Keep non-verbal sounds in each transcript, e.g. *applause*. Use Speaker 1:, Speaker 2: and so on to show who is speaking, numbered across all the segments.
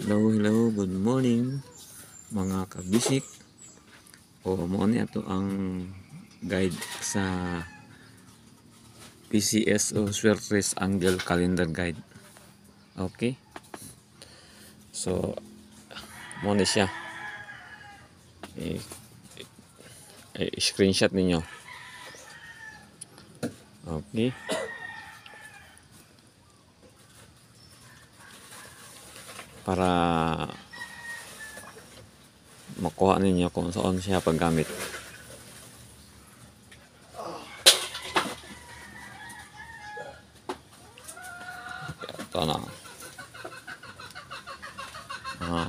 Speaker 1: Hello, hello, good morning mga kabisik o muna ito ang guide sa PCS o Swertres Angel Calendar Guide okay so muna siya I, eh, I eh, screenshot ninyo okay para makuha ninyo kung saan siya paggamit. Ito na. Ah.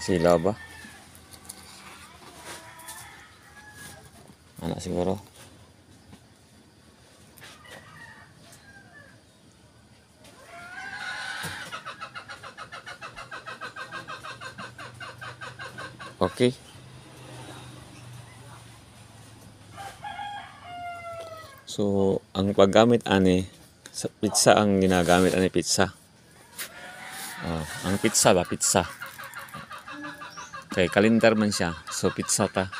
Speaker 1: Sila ba? Anak siguro. Okay. So, ang paggamit ani sa pizza ang ginagamit ani pizza. Uh, ang pizza ba pizza. Okay, kalendar man siya. So pizza ta.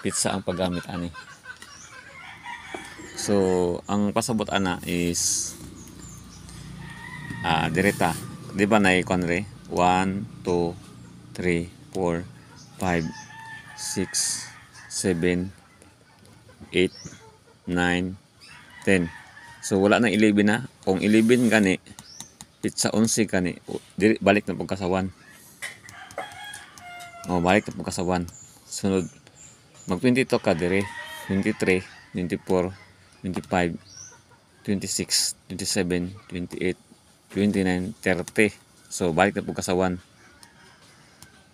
Speaker 1: Pizza ang paggamit ani. So, ang pasabot ana is ah uh, direta. Di ba na ikonre? 1 2 3 4 5, 6, 7, 8, 9, 10. So wala nang 11 na. Kung 11 kani, pizza 11 gani balik na pagka sa 1. O balik na pagka sa 1. Sunod mag 22 ka dire, 23, 24, 25, 26, 27, 28, 29, 30. So balik na pagka sa 1.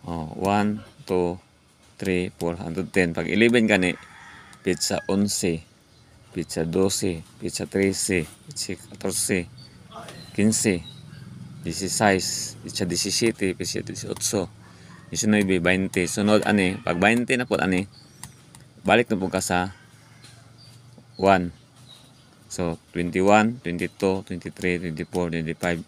Speaker 1: Oh, 1, 2, 3, 4, 110. Pag 11 ka ni, pizza 11, pizza 12, pizza 13, pizza 14, 15, 16, pizza 17, pizza 18, 19, 20. Sunod, ani, pag 20 na po, ani, balik na po ka sa 1. So, 21, 22, 23, 24, 25,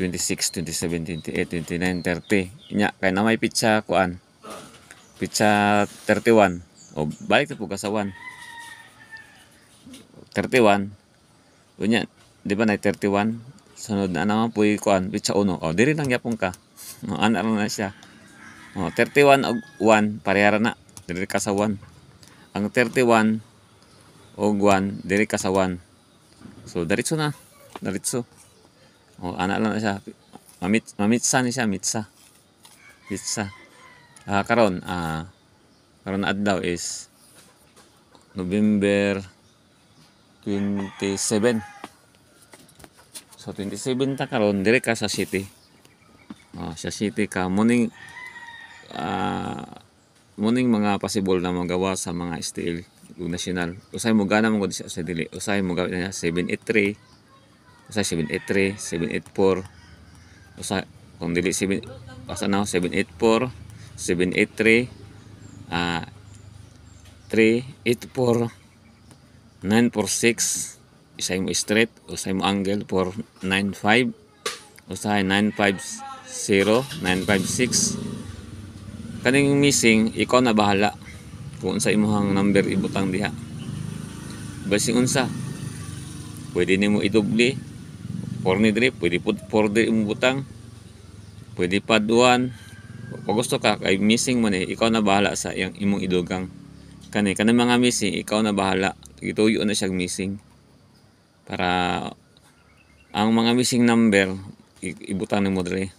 Speaker 1: 26, 27, 28, 29, 30 Nya, kaya namay pizza kuan Pizza 31 Oh, balik na po kasawan 31 Unya, di ba na 31 Sunod na naman po kuan pizza 1 O, diri nang yapong ka no, oh, Anak na siya Oh, 31 og 1 Parehara na, diri kasawan Ang 31 og 1 Diri kasawan So, daritso na Daritso O, oh, ana lang siya. Mamit, mamitsa ni siya, mitsa. Mitsa. Uh, karon, uh, karon ad daw is November 27. So 27 ta karon dire ka sa city. Uh, sa city ka morning uh, morning mga possible na magawa sa mga steel national. Usay mo gana mo sa dili. Usay mo gawin na 783 usa 783 784 usa kung dili 7 basta na 784 783 ah uh, 384 946 isa mo straight usa mo angle 495 usahay 950 956 kaning missing ikaw na bahala kung unsa imong number ibutang diha basi unsa pwede nimo idubli 4 drip, pwede po 4 drip yung butang. Pwede pad 1. Pag gusto ka, kay missing mo ni, eh, ikaw na bahala sa yung imong idugang. Kani, kanang mga missing, ikaw na bahala. Ituyo na siyang missing. Para ang mga missing number, ibutang ni modre.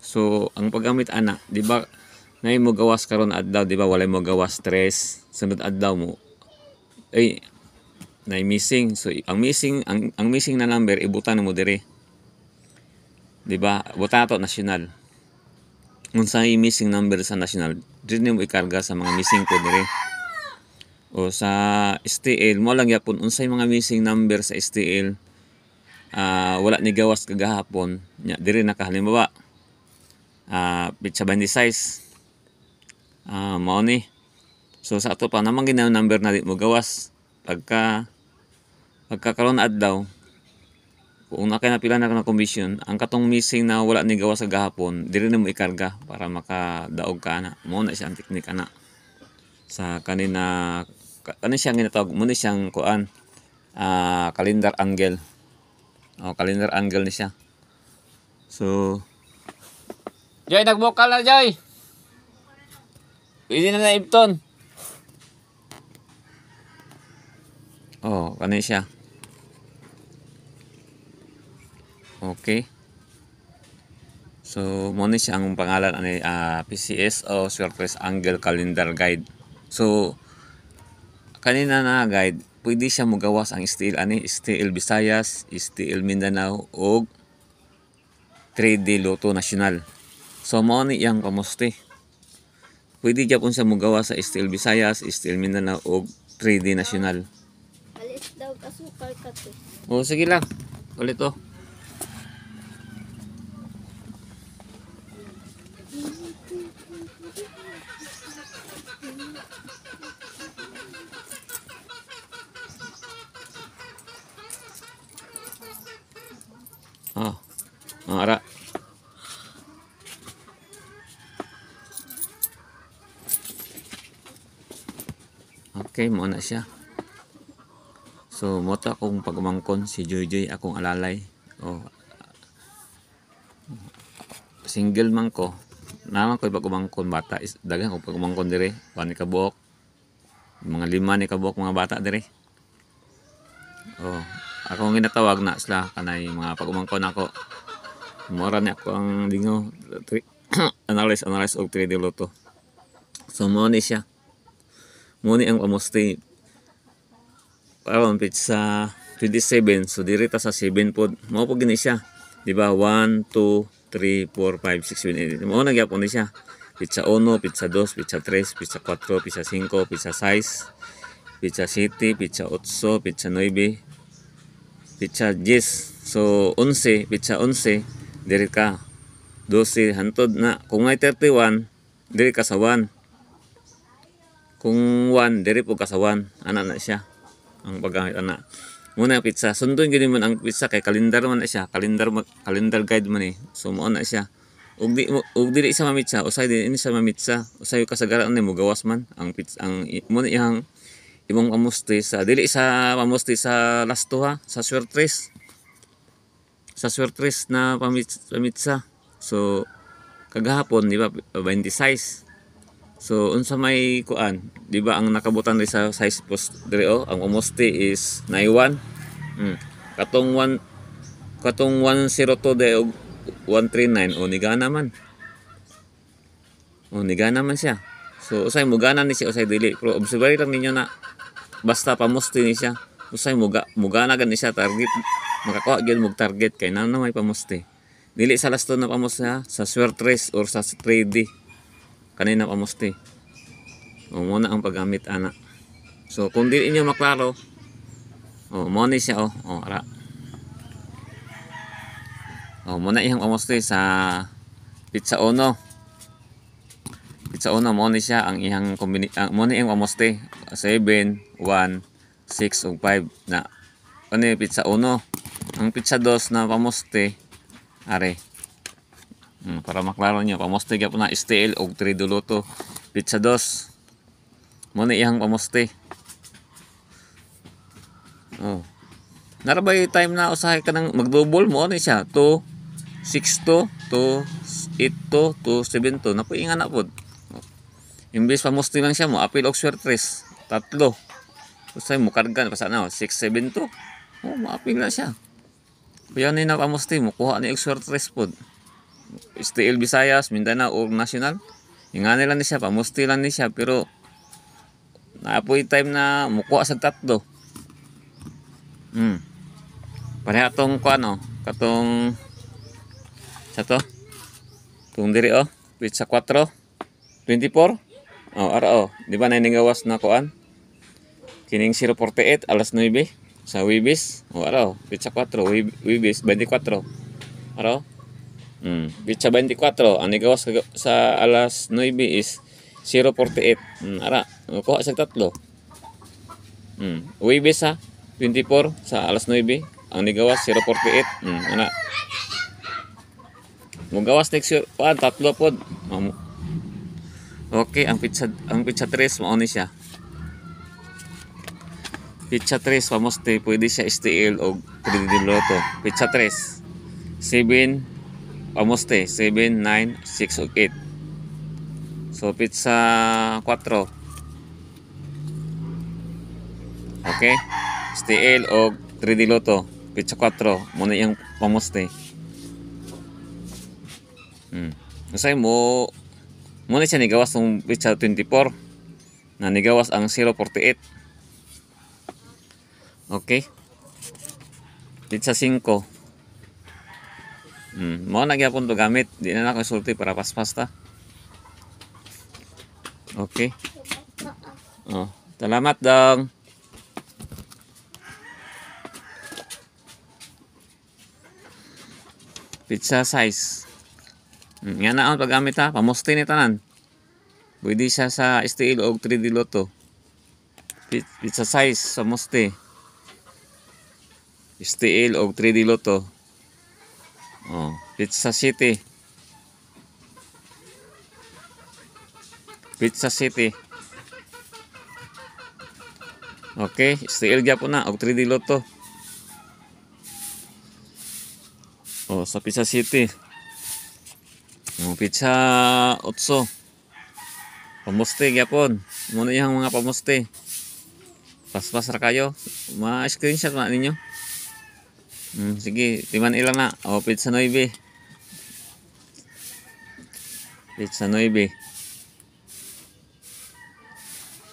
Speaker 1: So, ang paggamit ana, di ba, na mo gawas karon adlaw, di ba, walay mo gawas stress, sunod adlaw mo, ay, eh, na missing. So ang missing ang, ang missing na number ibutan mo dire. 'Di ba? Buta to national. Unsa i missing number sa national? Dire mo ikarga sa mga missing ko dire. O sa STL mo lang yapon unsay mga missing number sa STL. Uh, ah, wala ni gawas kagahapon nya dire nakahalimbawa uh, ah, pizza 26 uh, mao ni so sa ato pa namang ginawa number na di mo gawas pagka pagkakaroon adlaw kung nakay napila na na komisyon ang katong missing na wala ni gawa sa gahapon dire na mo ikarga para makadaog ka na mo na siya ang teknika na sa kanina ano siya ginatawag mo na siyang kuan uh, calendar angle o calendar angle ni siya so Jay nagbukal na Jay pwede na na Ipton Oh, kani siya. Okay. So, mo siya ang pangalan ani uh, ah, PCS o Surface Angle Calendar Guide. So, kanina na guide, pwede siya mugawas ang STL ani STL Visayas, STL Mindanao o 3D Loto National. So, mo ni yang pamusti. Pwede gyapon siya mugawas sa STL Visayas, STL Mindanao o 3D National asukal ka to. O, oh, sige lang. Ulit Ah. Oh. Ah, ara. Okay, mo na siya. So, mota akong pagumangkon si Joyjoy akong alalay. Oh. Single man ko. Naman ko pagumangkon bata is daghang og pagumangkon dire. pani ka buok. Mga lima ni ka buok mga bata dire. Oh, ako ang ginatawag na sila kanay mga pagumangkon ako. Mura ni ako ang dingo *coughs* analyze analyze og 3D loto. So mo ni siya. Mo ni ang amoste aron pizza 27 so diri ta sa 7 pod mao pag gani siya di ba 1 2 3 4 5 6 7 8 mao na gyapon siya pizza 1 pizza 2 pizza 3 pizza 4 pizza 5 pizza 6 pizza 7 pizza 8 pizza 9 pizza 10 so 11 pizza 11 diri ka 12 hantod na kung may 31 diri ka sa 1 kung 1 diri po ka sa 1 ana na siya ang paggamit ana muna pizza sundon gini man ang pizza kay kalendar man na siya kalendar kalendar guide man eh so mo na siya ug di ug dili sa mamitsa usay din ini sa mamitsa usay kasagaran ni gawas man ang pizza ang muna yang imong pamusti sa dili sa pamusti sa ha, sa swertres sa swertres na pamitsa so kagahapon di ba 26 So unsa may kuan, di ba ang nakabutan diri sa size post diri oh, ang umosti is 91. Mm. Katong 1 katong 102 de 139 o nigana man. O nigana man siya. So usay mugana ni siya usay dili, pero observe lang ninyo na basta pamusti ni siya. Usay muga mugana gani siya target makakuha gyud mug target kay na may pamusti. Dili sa lasto na pamusti ha, sa swerte race or sa 3D kanina kamusti o muna ang paggamit ana so kung di inyo maklaro o muna siya o o ara o muna iyang kamusti sa pizza uno pizza uno muna siya ang iyang kombini ang ah, muna iyang kamusti 7, 1, 6 5 na ano pizza uno ang pizza dos na kamusti are Hmm, para maklaro nyo, pamusti ka po na STL o 3 duluto. Pizza 2. Muna iyang pamusti. Oh. Narabay time na usahay ka ng magdouble mo ano siya 2 6 to 8 to 7 to napuingan na po. Oh. Imbes pamusti lang siya mo apil og swertres tatlo. Usay mo kargan pa sana 6 7 to. Oh, maapil na siya. Kuya ni ano na pamusti mo kuha ni og swertres pod. STL Visayas, Mindanao o National. Ingani lang ni siya, pamusti lang ni siya pero naapoy time na mukuha sa tatlo. Hmm. Pareha tong ano, katong sa to. Tung diri oh, with sa 4 24. Oh, ara oh, di ba nay ningawas na kuan? Kining 048 alas 9 sa Wibis. Oh, ara oh, with sa 4 Wibis 24. Ara oh. Mm. Pizza 24, ang igawas sa alas 9 is 048. Mm, ara, kuha sa tatlo. Mm. Webes sa 24 sa alas 9. Ang igawas 048. Mm, ana. Mugawas next year pa tatlo pod. Um, okay, ang pizza ang pizza 3 mao ni siya. Pizza 3 pamoste pwede siya STL o pwede din loto. Pizza 3 7 almost eh 7, 9, 6 8 so pizza 4 okay STL o 3D loto pizza 4 muna yung almost eh hmm. usay mo muna siya nigawas ng pizza 24 na nigawas ang 048 okay pizza 5 Mm, Mo na gyapon to gamit, di na ako sulti para paspasta. Okay. Oh, salamat dong. Pizza size. Mm, nga na ang paggamit ha, pamusti ni tanan. Pwede siya sa steel o 3D Lotto. Pizza size sa musti. STL o 3D Lotto. Oh, Pizza City. Pizza City. Oke, okay, still gyapon na og 3D loto. Oh, so Pizza City. Oh, pizza Otso. Pamuste oh, ya pun, Muna yang mga pamuste. Pas-pas ra kayo. Ma-screenshot na ninyo. Mm, sige, timan ilang na. O, pizza 9. Pizza 9.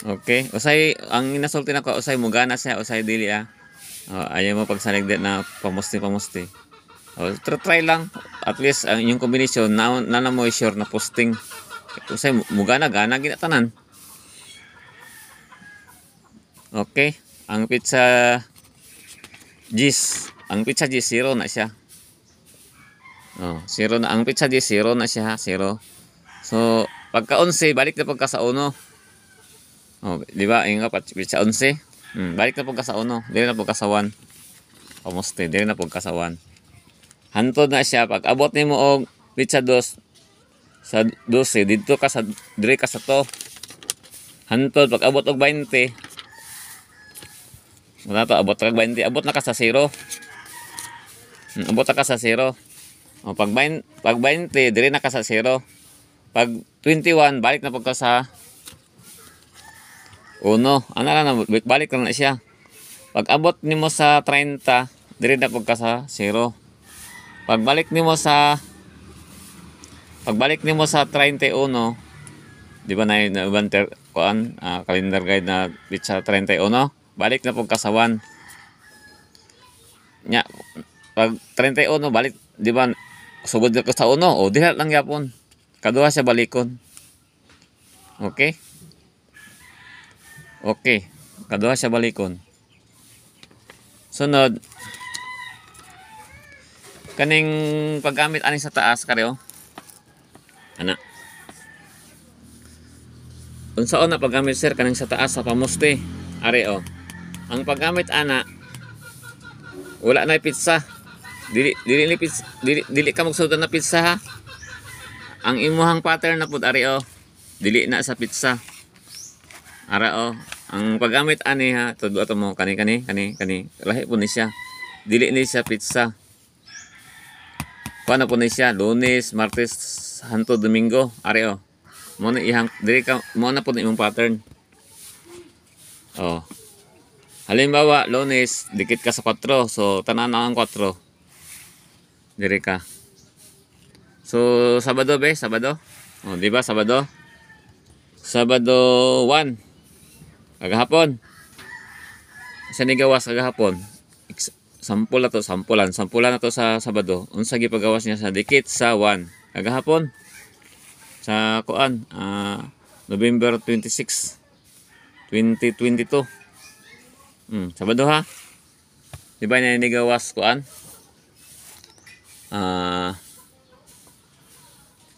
Speaker 1: Okay. Usay, ang inasulti na ko, usay mo gana siya, usay dili ah. Oh, ayaw mo pagsaligdit na pamusti-pamusti. O, try, try lang. At least, ang inyong kombinasyon, na, na na mo sure na posting. Usay mo gana, gana, ginatanan. Okay. Ang pizza... Jis. Ang pizza di zero na siya. Oh, zero na. Ang pizza di zero na siya. Zero. So, pagka 11, balik na pagka sa 1. Oh, di ba? Ayun nga, pizza 11. Hmm, balik na pagka sa 1. Dili na pagka sa 1. Kamuste, dili na pagka sa 1. Hantod na siya. Pag abot ni mo og pizza 2, sa 12, dito ka sa, dire ka sa to. Hantod, pag abot og 20, wala to, abot ka 20, abot na ka sa 0. Abot mm, ka sa 0. O, pag, 20, pag 20, dire na ka sa 0. Pag 21, balik na pagka sa 1. Ano na na, balik na na siya. Pag abot nimo sa 30, dire na pagka sa 0. Pagbalik nimo sa pagbalik nimo sa 31, di ba na yung ibang kuan, uh, calendar guide na bit sa 31, balik na pagka sa 1. Nya, pag 31, balik, di ba, sugod ko sa uno, o diha lang yapon. Kaduha siya balikon. Okay? Okay. Kaduha siya balikon. Sunod, kaning paggamit ani sa taas kareo Ana. unsa na paggamit sir kaning sa taas sa pamuste? Are o. Ang paggamit ana wala na pizza dili dili ni dili dili ka magsudan na pizza ha. Ang imuhang pattern na pud ari oh. Dili na sa pizza. Ara oh, ang paggamit ani ha tudlo ato mo kani kani kani kani lahi pud ni siya. Dili ni siya pizza. Kuan pud ni siya Lunes, Martes, hanto Domingo, ari oh. Mo na ihang dili ka mo na pud imong pattern. Oh. Halimbawa, Lunes, dikit ka sa 4. So, tanan ang 4. Dire ka. So, Sabado be? Sabado? O, oh, di ba Sabado? Sabado 1. Kagahapon. Sa nigawas kagahapon. Sampol na to, sampulan. Sampulan na to sa Sabado. Unsa gipagawas niya sa dikit sa 1. Kagahapon. Sa kuan, uh, November 26, 2022. Hmm, Sabado ha. Di ba na nigawas kuan? Ah. Uh,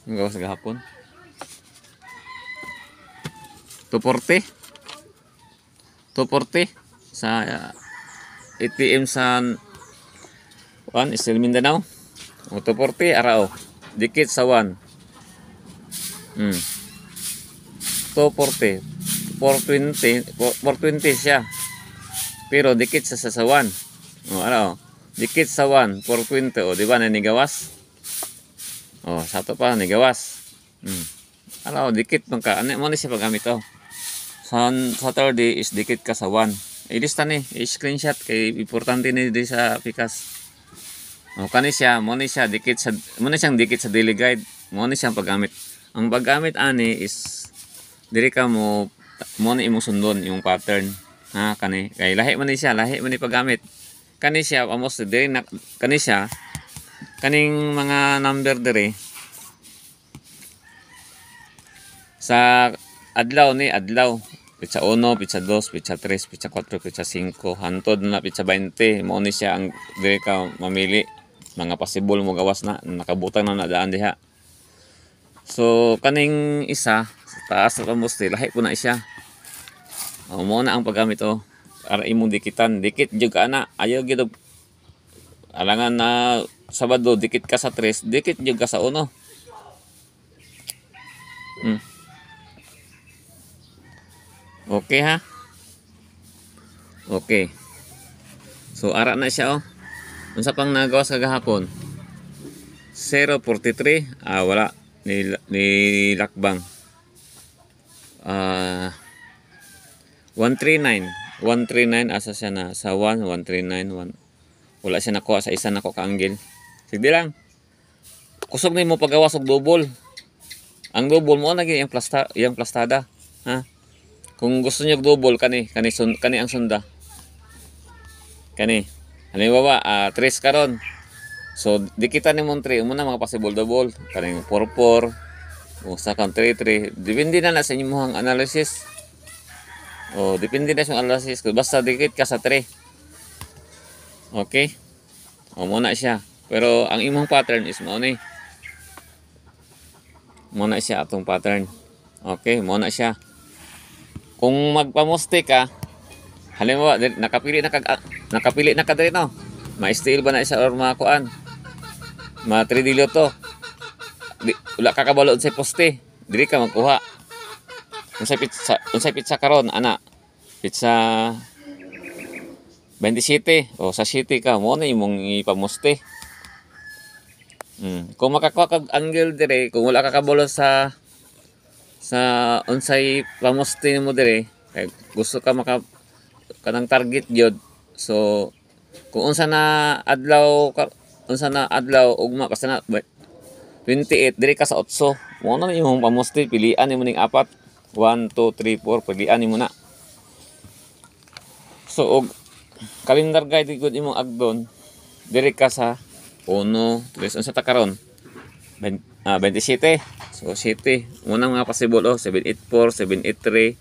Speaker 1: ang gawas hapon. 240. 240 sa uh, ATM San Juan Isel Mindanao. O 240 arao. Dikit sa Juan. Hmm. 240. 420, 420 siya. Pero dikit sa sasawan. O, oh, ano? Dikit sa 1, 4 kwinto. O, di ba, nanigawas? O, sato pa, nanigawas. Hmm. Alaw, dikit man ka. Ano mo na siya paggamit, o. Sa Saturday is dikit ka sa 1. Ilista eh, ni, eh, i-screenshot. Eh, kay importante ni di sa pikas. O, kani siya, mo ni siya, dikit sa, mo siyang dikit sa daily guide. Mo ni siyang paggamit. Ang paggamit, ani, is, diri ka mo, mo ni sundon yung pattern. Ha, kani. Kay lahi mo ni siya, lahi mo ni paggamit kani siya almost diri na kani siya kaning mga number diri sa adlaw ni adlaw pitsa 1 pitsa 2 pitsa 3 pitsa 4 pitsa 5 hantod na pitsa 20 mao ni siya ang diri ka mamili mga possible mo gawas na nakabutang na nadaan diha so kaning isa sa taas na almost lahi ko na siya o, na ang paggamit oh ara imong dikitan, dikit jud ana ayo Ayaw gid alangan na Sabado dikit ka sa tres dikit jud ka sa uno Hmm. Okay ha? Okay. So ara na siya oh. Unsa pang nagawas kagahapon 043 ah wala ni nilakbang. Ah uh, 139 139 asa siya na sa 1 139 1 wala siya nakuha sa isa nako ka angle sige lang kusog na mo pagawas og double ang double mo na gyud yung plasta yung plastada ha kung gusto niyo double kani kani sun, kani ang sunda kani halimbawa uh, tres karon so di kita ni mong 3 muna mga possible double kani 44 usa kang 33 dibindi na na sa inyong analysis Oh, depende na sa analysis ko. Basta dikit ka sa 3. Okay? O, oh, muna siya. Pero ang imong pattern is mo ni. Muna siya atong pattern. Okay, muna siya. Kung magpamuste ka, halimbawa, nakapili na kag ah, nakapili na ka diri no. Ma-steel ba na isa or makuan? Ma-tridilyo to. Di, wala ka sa poste. Diri ka magkuha. Unsay pizza? Unsay pizza karon, ana? Pizza 27. O sa city ka mo na imong ipamuste. Mm. Kung makakuha kag angle dire, kung wala ka kabalo sa sa unsay pamuste mo dire, kay gusto ka maka kanang target jud. So kung unsa na adlaw ka, unsa na adlaw ugma basta na 28 dire ka sa 8 mo na imong pamuste pilian imo ning apat 1, 2, 3, 4, pagdian mo na. So, og, calendar guide gud imong agdon, diri ka sa 1, 3, unsa ta karon? 27. Ah, so, 7. Unang mga possible, oh, 784, 783,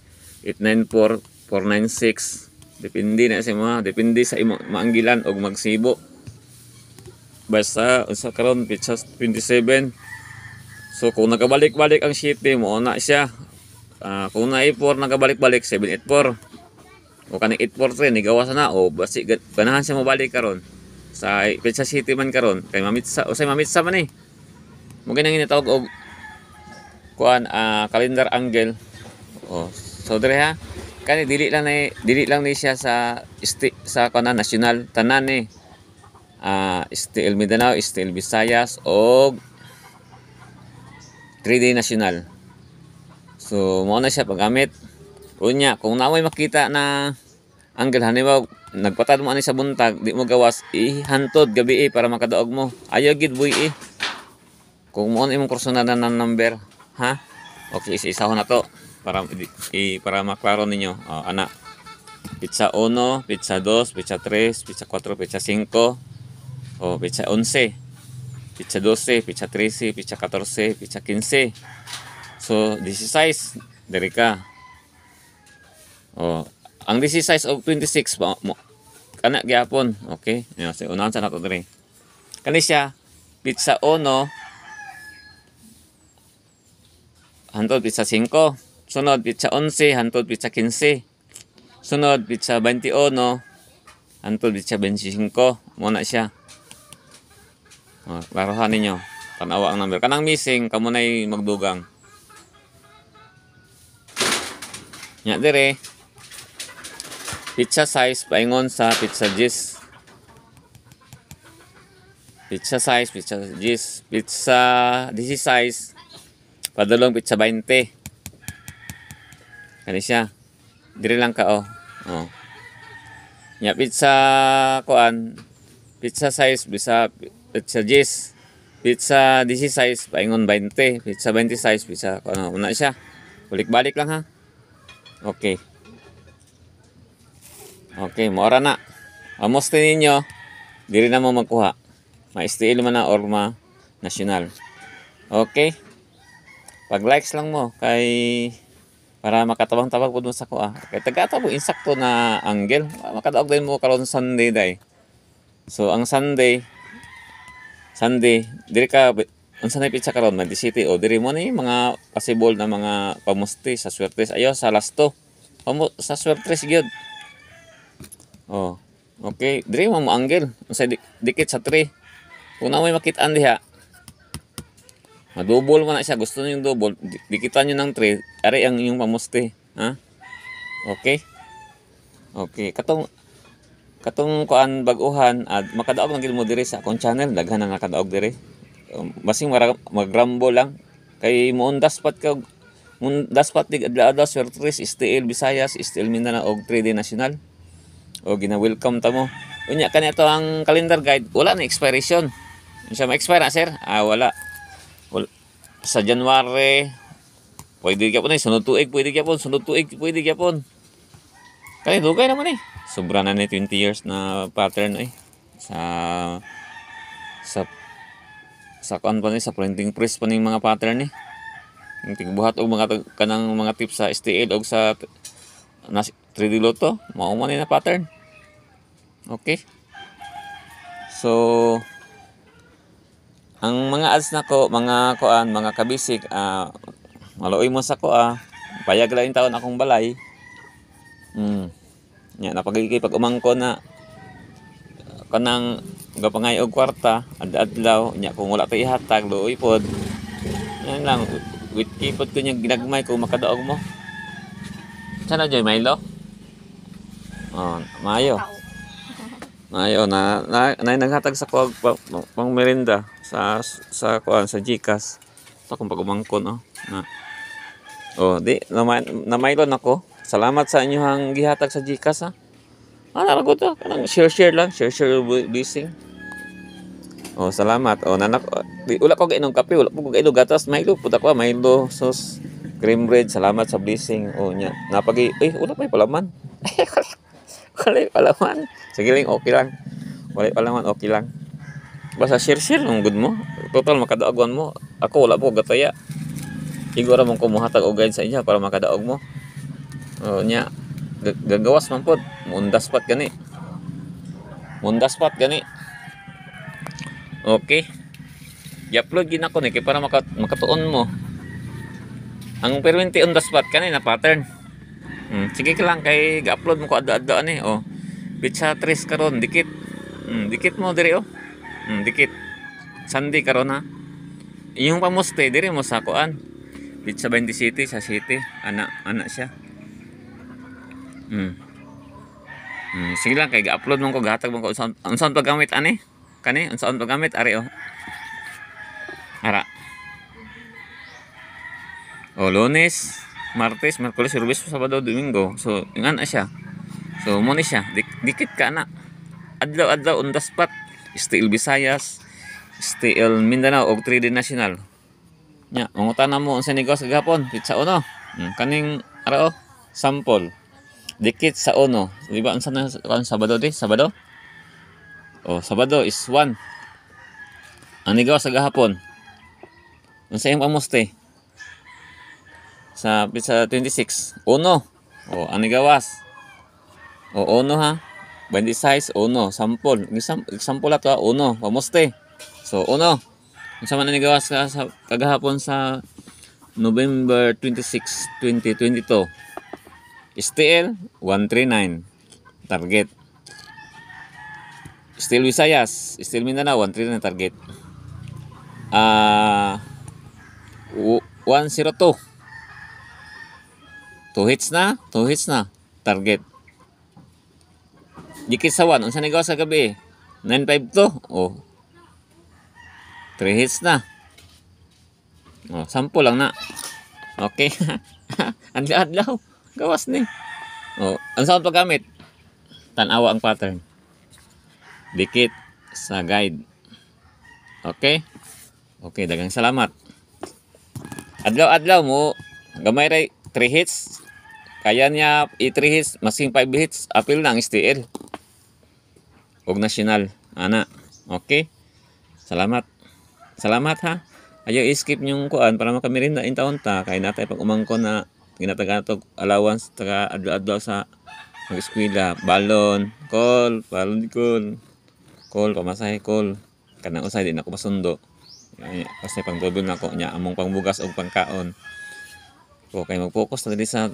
Speaker 1: 894, 496. Depende na sa mga, depende sa imong maanggilan og magsibo. Basta, unsa karon, pitsa 27. So, kung nakabalik-balik ang 7, mo na siya uh, kung na 84 nagabalik-balik 784 o kaning 843 nigawasan na o basi ganahan siya mabalik karon sa Petsa City man karon kay mamitsa o say mamitsa man eh mo ganang inatawag og kuan uh, calendar angle o so dire ha kani dili lang ni dili lang ni siya sa isti, sa kanan national tanan ni eh. uh, ah, STL Mindanao, STL Visayas og 3D National. So, mo na siya paggamit. Unya, kung namoy makita na anggal haniwag nagpatad mo ani sa buntag, di mo gawas ihantod gabi eh, para makadaog mo. Ayaw gid buhi eh. Kung mo imong kursunan na ng number, ha? Okay, isa-isaho na to para i para maklaro ninyo, oh, ana. Pizza 1, pizza 2, pizza 3, pizza 4, pizza 5, oh, pizza 11, pizza 12, pizza 13, pizza 14, pizza 15. So 16 diri ka. Oh, ang this size of 26 ba mo kana gyapon, okay? Yo, so unahan sa nato diri. Kani siya pizza uno. hantod pizza 5, sunod pizza 11, hantod pizza 15. Sunod pizza 21, hantod pizza 25, mo na siya. Oh, laruhan ninyo. Tanawa ang number. Kanang missing, kamo na'y magdugang. Nya dire. Pizza size paingon sa pizza jis. Pizza size, pizza jis, pizza this is size. Padulong pizza 20. Kani siya. Dire lang ka oh. Oh. Nya pizza kuan. Pizza size bisa pizza jis. Pizza this is size paingon 20, pizza 20 size, bisa ano, una siya. Balik-balik lang ha. Okay. Okay, mora na. Almost ninyo. Diri na mo magkuha. Ma-STL man na or ma national. Okay. Pag likes lang mo kay para makatabang-tabang po dun sa kuha. Kay tagata mo insakto na angle. Makadaog din mo karon Sunday day. So ang Sunday Sunday diri ka unsa na pitsa karon 97 o diri mo ni mga possible na mga pamusti sa swerte ayo sa lasto Pamo, sa swerte gyud oh okay diri mo mo angle unsa di, dikit sa 3 Una na may makit-an diha madubol mo na siya gusto niyo yung double dikitan niyo nang 3 ari ang inyong pamusti ha okay okay katong katong kuan baguhan at makadaog lang gid mo diri sa akong channel daghan ang nakadaog diri Um, masing magrambo lang kay moon daspat ka moon daspat dig adlaadla Suertres STL Visayas STL Mindanao og 3D National o gina-welcome ta mo unya kani ato ang calendar guide wala na expiration unsa ma-expire na sir ah wala, wala. sa January pwede gyapon ni eh. sunod tuig pwede gyapon sunod tuig pwede gyapon kani dugay naman eh sobra na ni 20 years na pattern eh sa sa sa kuan pa ni sa printing press pa ning mga pattern ni. Eh. Tigbuhat og mga kanang mga tips sa STL og sa 3D Lotto, mao man ni na pattern. Okay. So ang mga ads nako, mga kuan, mga kabisik, uh, ah, maluoy mo sa ko ah. Payag lang taon akong balay. Mm. Nya napagigipag umangko na kanang nga pa ngayon kwarta, ad-adlaw, nya kung wala pa ihatag, looy pod. Yan lang, with kipod ko niyang ginagmay kung makadaog mo. Sana joy, Milo? Oh, mayo. *laughs* Mayo, na, na, na naghatag sa kuwag pang, pang merinda sa sa kuan sa Gcash. Ito kung pagumangkon, oh. Na. Oh, di, namay, namaylon ako. Salamat sa inyo hang gihatag sa Gcash, ha. Ah, ah nalagot to. Ah. Kanang share-share lang. Share-share blessing. Oh, salamat. Oh, nanak di, ula ko kainom kape, ula ko kainom gatas, Milo, puta ko ah, Milo sauce, cream bread. Salamat sa blessing. Oh, nya. Napagi, eh, ula pa palaman. *laughs* Wala palaman. Sige lang, okay lang. Wala palaman, okay lang. Basta share-share lang good mo. Total makadaagwan mo. Ako wala po gataya. Igora mong kumuhatag og guide sa iya para makadaog mo. Oh, nya. Gagawas man pod. Mundas pat gani. Mundas pat gani. Okay. I-upload gina ako ni para maka, makatuon mo. Ang perwinti on the spot kanina pattern. Hmm. Sige ka lang kay ga-upload mo ko adda ni. ani eh, oh. Bitsa tres karon dikit. Hmm. dikit mo diri oh. Hmm. dikit. Sunday karon ha. Iyong pamuste diri mo sa kuan. Bitsa 20 city sa city. Ana ana siya. Hmm. Hmm, sige lang kay ga-upload mo ko gatag man ko unsa unsa paggamit ani? kani unsaon to gamit ari oh. Ara. O Lunes, Martes, Merkulis, Rubis, Sabado, Domingo. So ingan asya So mo ni siya Dik dikit ka na. Adlaw adlaw on the spot. Still bisayas still Mindanao og 3D National. Nya, mangutan na mo unsa negosyo gahapon, pizza uno. Hmm, kaning ara oh, sample. Dikit sa uno. Di ba unsa na Sabado di? Sabado? O, Sabado is 1. Ang igaw sa gahapon. Ang sa iyong pamuste. Sa, sa 26. Uno. O, ang igawas. O, uno ha. 20 size, uno. Sampol. Sampol ato, uno. Pamuste. So, uno. Ang sama na nigawas ka sa kagahapon sa November 26, 2022. STL 139 target Still Visayas, Still Mindanao, 1-3 na target. Ah, uh, 1-0-2. 2 hits na, 2 hits na, target. Dikit sa 1, unsa nigaw sa gabi? 9-5-2, oh. 3 hits na. Oh, sampo lang na. Okay. Adlaw-adlaw. *laughs* Gawas ni. Oh, ang sound paggamit. Tanawa ang pattern dikit sa guide. Okay? Okay, dagang salamat. Adlaw-adlaw mo, gamay ray 3 hits. Kaya niya i-3 hits, masing 5 hits, apil ng STL. Og national, ana. Okay? Salamat. Salamat ha. Ayaw i-skip yung kuan para makamirinda in taon ta. Kaya natay pag umangko na ginatagatog allowance taga adlaw-adlaw sa mag-eskwila. Balon, call, balon, call call pamasahe call kanang usay di nako masundo kasi eh, pang double ko nya among pangbugas og pangkaon ko kay mag-focus na dili sa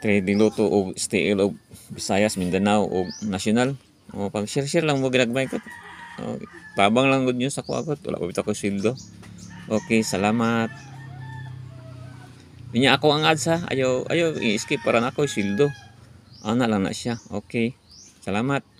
Speaker 1: trading luto og STL og Visayas Mindanao og national o pang share share lang mo ginagmay ko okay. tabang lang good news ako abot wala ko bitaw ko sildo okay salamat Inya ako ang adsa. Ayaw, ayaw i-skip para na ako sildo. Ana lang na siya. Okay. Salamat.